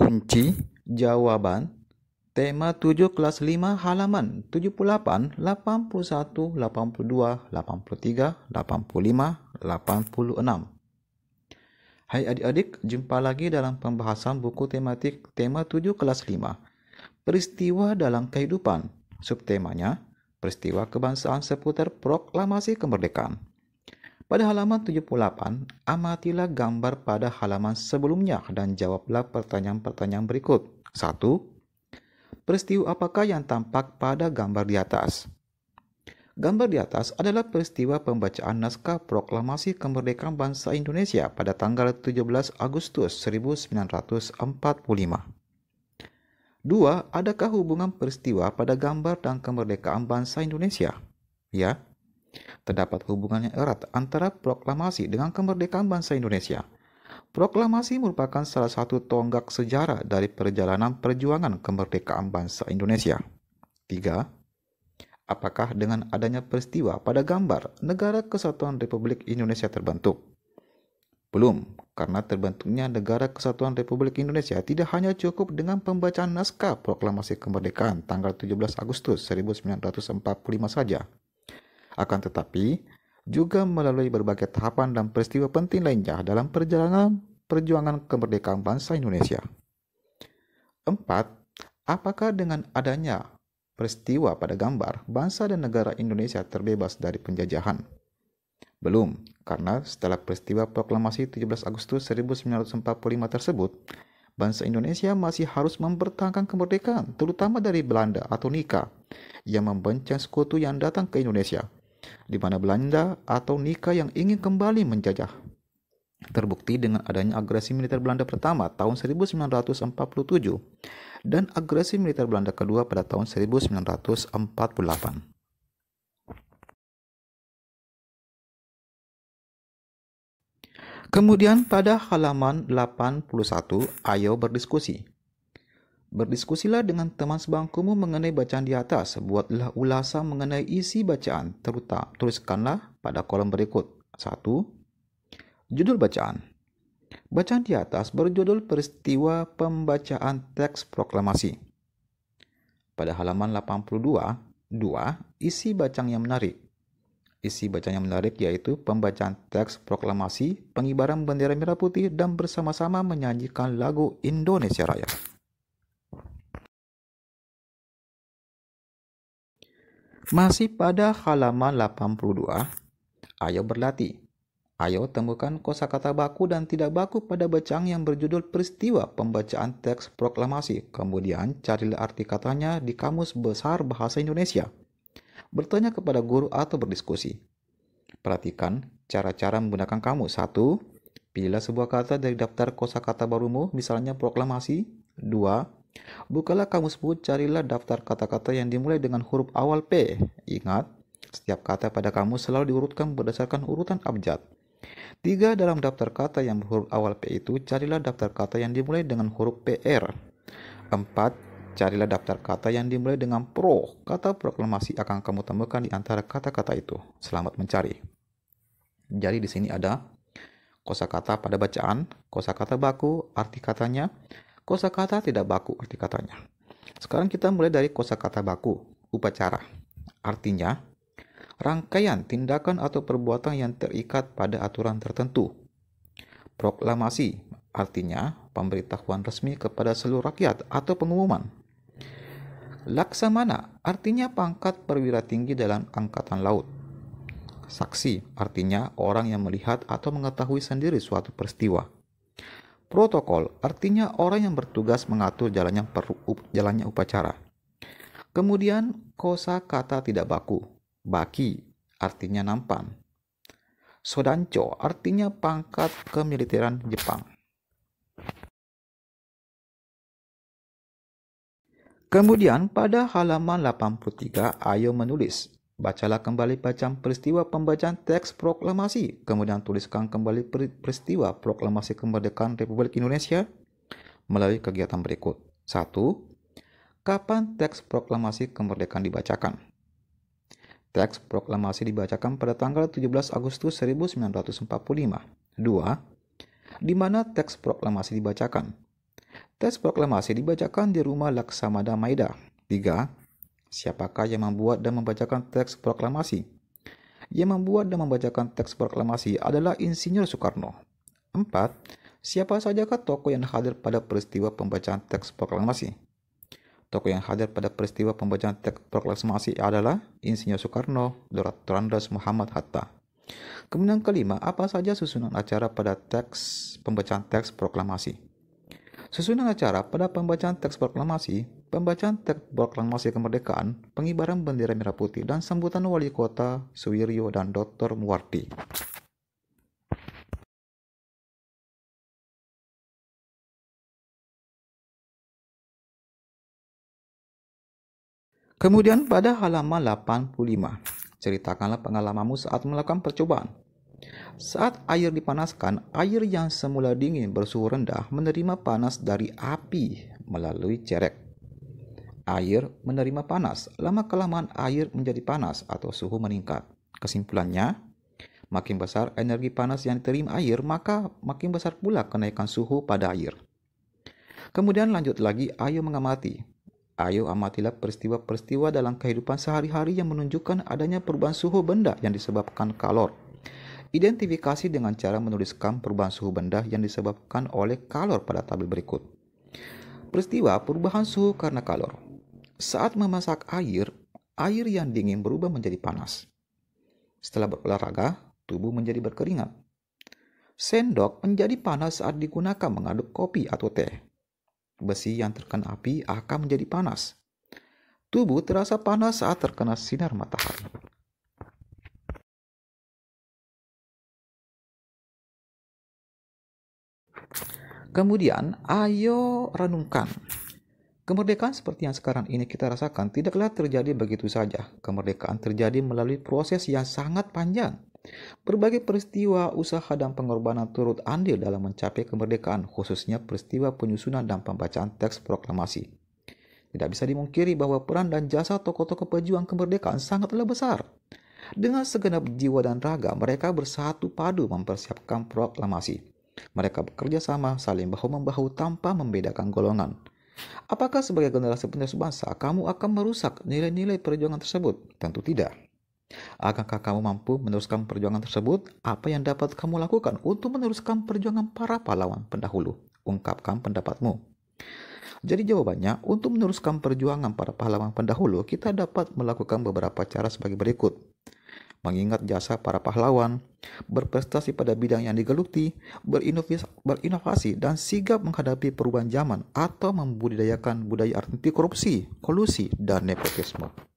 kunci jawaban tema 7 kelas 5 halaman 78, 81, 82, 83, 85, 86. Hai adik-adik, jumpa lagi dalam pembahasan buku tematik tema 7 kelas 5. Peristiwa dalam kehidupan. Subtemanya, peristiwa kebangsaan seputar proklamasi kemerdekaan. Pada halaman 78, amatilah gambar pada halaman sebelumnya dan jawablah pertanyaan-pertanyaan berikut. 1. Peristiwa apakah yang tampak pada gambar di atas? Gambar di atas adalah peristiwa pembacaan naskah proklamasi kemerdekaan bangsa Indonesia pada tanggal 17 Agustus 1945. 2. Adakah hubungan peristiwa pada gambar dan kemerdekaan bangsa Indonesia? Ya, Terdapat hubungannya erat antara proklamasi dengan kemerdekaan bangsa Indonesia. Proklamasi merupakan salah satu tonggak sejarah dari perjalanan perjuangan kemerdekaan bangsa Indonesia. 3. Apakah dengan adanya peristiwa pada gambar negara kesatuan Republik Indonesia terbentuk? Belum, karena terbentuknya Negara Kesatuan Republik Indonesia tidak hanya cukup dengan pembacaan naskah proklamasi kemerdekaan tanggal 17 Agustus 1945 saja, akan tetapi, juga melalui berbagai tahapan dan peristiwa penting lainnya dalam perjalanan perjuangan kemerdekaan bangsa Indonesia. 4. Apakah dengan adanya peristiwa pada gambar, bangsa dan negara Indonesia terbebas dari penjajahan? Belum, karena setelah peristiwa proklamasi 17 Agustus 1945 tersebut, bangsa Indonesia masih harus mempertahankan kemerdekaan, terutama dari Belanda atau Nika, yang membencang sekutu yang datang ke Indonesia – di mana Belanda atau Nika yang ingin kembali menjajah. Terbukti dengan adanya agresi militer Belanda pertama tahun 1947 dan agresi militer Belanda kedua pada tahun 1948. Kemudian pada halaman 81, ayo berdiskusi. Berdiskusilah dengan teman sebangkumu mengenai bacaan di atas. Buatlah ulasan mengenai isi bacaan. Terutama tuliskanlah pada kolom berikut. 1. Judul bacaan. Bacaan di atas berjudul peristiwa pembacaan teks proklamasi. Pada halaman 82, 2. Isi bacaan yang menarik. Isi bacaan yang menarik yaitu pembacaan teks proklamasi, pengibaran bendera merah putih, dan bersama-sama menyanyikan lagu Indonesia Raya. Masih pada halaman 82, ayo berlatih. Ayo temukan kosakata baku dan tidak baku pada bacaan yang berjudul peristiwa pembacaan teks proklamasi. Kemudian carilah arti katanya di Kamus Besar Bahasa Indonesia. Bertanya kepada guru atau berdiskusi. Perhatikan cara-cara menggunakan kamus. Satu, pilih sebuah kata dari daftar kosakata barumu, misalnya proklamasi. Dua, Bukalah kamusmu, carilah daftar kata-kata yang dimulai dengan huruf awal P. Ingat, setiap kata pada kamu selalu diurutkan berdasarkan urutan abjad. Tiga dalam daftar kata yang berhuruf awal P itu, carilah daftar kata yang dimulai dengan huruf PR. Empat, carilah daftar kata yang dimulai dengan pro. Kata proklamasi akan kamu temukan di antara kata-kata itu. Selamat mencari. Jadi di sini ada kosakata pada bacaan, kosakata baku, arti katanya, Kosa kata tidak baku arti katanya. Sekarang kita mulai dari kosa kata baku, upacara. Artinya, rangkaian tindakan atau perbuatan yang terikat pada aturan tertentu. Proklamasi, artinya pemberitahuan resmi kepada seluruh rakyat atau pengumuman. Laksamana, artinya pangkat perwira tinggi dalam angkatan laut. Saksi, artinya orang yang melihat atau mengetahui sendiri suatu peristiwa. Protokol artinya orang yang bertugas mengatur jalannya peru, jalannya upacara. Kemudian kosa kata tidak baku. Baki artinya nampan. Sodancho artinya pangkat kemiliteran Jepang. Kemudian pada halaman 83 Ayo menulis Bacalah kembali bacaan peristiwa pembacaan teks proklamasi, kemudian tuliskan kembali peristiwa proklamasi kemerdekaan Republik Indonesia melalui kegiatan berikut. 1. Kapan teks proklamasi kemerdekaan dibacakan? Teks proklamasi dibacakan pada tanggal 17 Agustus 1945. 2. Di mana teks proklamasi dibacakan? Teks proklamasi dibacakan di rumah Laksamada Maida. 3 Siapakah yang membuat dan membacakan teks proklamasi? Yang membuat dan membacakan teks proklamasi adalah Insinyur Soekarno. 4. Siapa sajakah tokoh yang hadir pada peristiwa pembacaan teks proklamasi? Tokoh yang hadir pada peristiwa pembacaan teks proklamasi adalah Insinyur Soekarno, Dorandas Muhammad Hatta. Kemudian kelima, apa saja susunan acara pada teks pembacaan teks proklamasi? Susunan acara pada pembacaan teks proklamasi Pembacaan teks proklamasi kemerdekaan, pengibaran bendera merah putih, dan sambutan wali kota Suwiryo dan Dr. Muwardi. Kemudian pada halaman 85, ceritakanlah pengalamanmu saat melakukan percobaan. Saat air dipanaskan, air yang semula dingin bersuhu rendah menerima panas dari api melalui cerek air menerima panas. Lama-kelamaan air menjadi panas atau suhu meningkat. Kesimpulannya, makin besar energi panas yang diterima air, maka makin besar pula kenaikan suhu pada air. Kemudian lanjut lagi, ayo mengamati. Ayo amatilah peristiwa-peristiwa dalam kehidupan sehari-hari yang menunjukkan adanya perubahan suhu benda yang disebabkan kalor. Identifikasi dengan cara menuliskan perubahan suhu benda yang disebabkan oleh kalor pada tabel berikut. Peristiwa perubahan suhu karena kalor. Saat memasak air, air yang dingin berubah menjadi panas. Setelah berolahraga, tubuh menjadi berkeringat. Sendok menjadi panas saat digunakan mengaduk kopi atau teh. Besi yang terkena api akan menjadi panas. Tubuh terasa panas saat terkena sinar matahari. Kemudian, ayo renungkan Kemerdekaan seperti yang sekarang ini kita rasakan tidaklah terjadi begitu saja. Kemerdekaan terjadi melalui proses yang sangat panjang. Berbagai peristiwa, usaha, dan pengorbanan turut andil dalam mencapai kemerdekaan, khususnya peristiwa penyusunan dan pembacaan teks proklamasi. Tidak bisa dimungkiri bahwa peran dan jasa tokoh-tokoh pejuang kemerdekaan sangatlah besar. Dengan segenap jiwa dan raga, mereka bersatu padu mempersiapkan proklamasi. Mereka bekerja sama, saling bahu-membahu tanpa membedakan golongan. Apakah sebagai generasi penerus bangsa kamu akan merusak nilai-nilai perjuangan tersebut? Tentu tidak. Akankah kamu mampu meneruskan perjuangan tersebut? Apa yang dapat kamu lakukan untuk meneruskan perjuangan para pahlawan pendahulu? Ungkapkan pendapatmu. Jadi jawabannya, untuk meneruskan perjuangan para pahlawan pendahulu, kita dapat melakukan beberapa cara sebagai berikut mengingat jasa para pahlawan, berprestasi pada bidang yang digeluti, berinovasi, dan sigap menghadapi perubahan zaman atau membudidayakan budaya anti korupsi, kolusi, dan nepotisme.